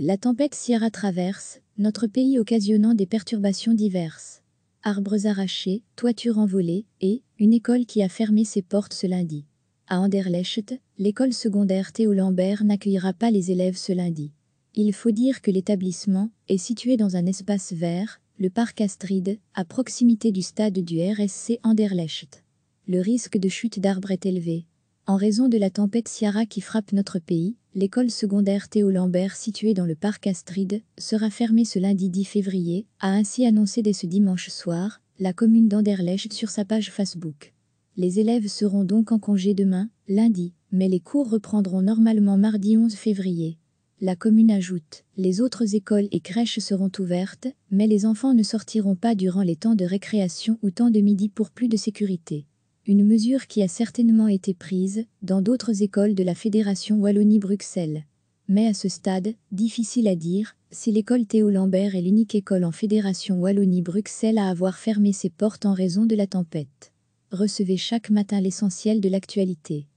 La tempête Sierra traverse notre pays occasionnant des perturbations diverses. Arbres arrachés, toitures envolées et une école qui a fermé ses portes ce lundi. À Anderlecht, l'école secondaire Théo Lambert n'accueillera pas les élèves ce lundi. Il faut dire que l'établissement est situé dans un espace vert, le parc Astrid, à proximité du stade du RSC Anderlecht. Le risque de chute d'arbres est élevé, en raison de la tempête Ciara qui frappe notre pays, l'école secondaire Théo Lambert située dans le parc Astrid sera fermée ce lundi 10 février, a ainsi annoncé dès ce dimanche soir la commune d'Anderlecht sur sa page Facebook. Les élèves seront donc en congé demain, lundi, mais les cours reprendront normalement mardi 11 février. La commune ajoute, les autres écoles et crèches seront ouvertes, mais les enfants ne sortiront pas durant les temps de récréation ou temps de midi pour plus de sécurité une mesure qui a certainement été prise dans d'autres écoles de la Fédération Wallonie-Bruxelles. Mais à ce stade, difficile à dire, si l'école Théo Lambert est l'unique école en Fédération Wallonie-Bruxelles à avoir fermé ses portes en raison de la tempête. Recevez chaque matin l'essentiel de l'actualité.